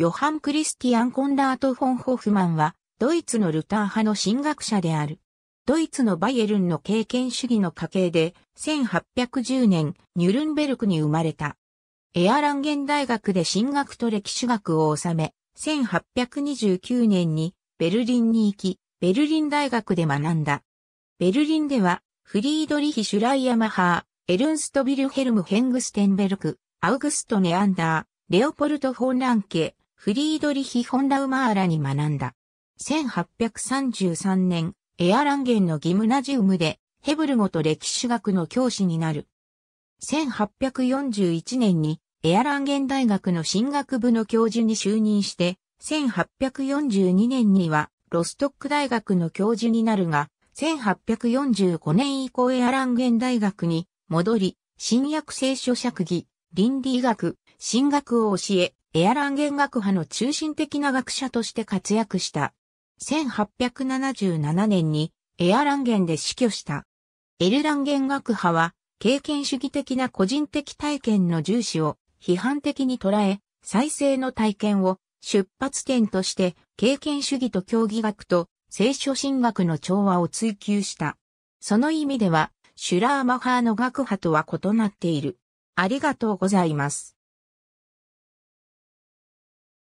ヨハン・クリスティアン・コンラート・フォン・ホフマンは、ドイツのルター派の神学者である。ドイツのバイエルンの経験主義の家系で、1810年、ニュルンベルクに生まれた。エアランゲン大学で神学と歴史学を収め、1829年にベルリンに行き、ベルリン大学で学んだ。ベルリンでは、フリードリヒ・シュライヤマハー、エルンスト・ビルヘルム・ヘングステンベルク、アウグスト・ネアンダー、レオポルト・フォン・ランケ、フリードリヒ・ホンダ・ウマーラに学んだ。1833年、エアランゲンのギムナジウムで、ヘブル語と歴史学の教師になる。1841年に、エアランゲン大学の進学部の教授に就任して、1842年には、ロストック大学の教授になるが、1845年以降エアランゲン大学に戻り、新約聖書釈義、倫理学、神学を教え、エアラン弦楽派の中心的な学者として活躍した。1877年にエアランゲンで死去した。エルラン弦楽派は経験主義的な個人的体験の重視を批判的に捉え、再生の体験を出発点として経験主義と競技学と聖書神学の調和を追求した。その意味では、シュラーマハーの学派とは異なっている。ありがとうございます。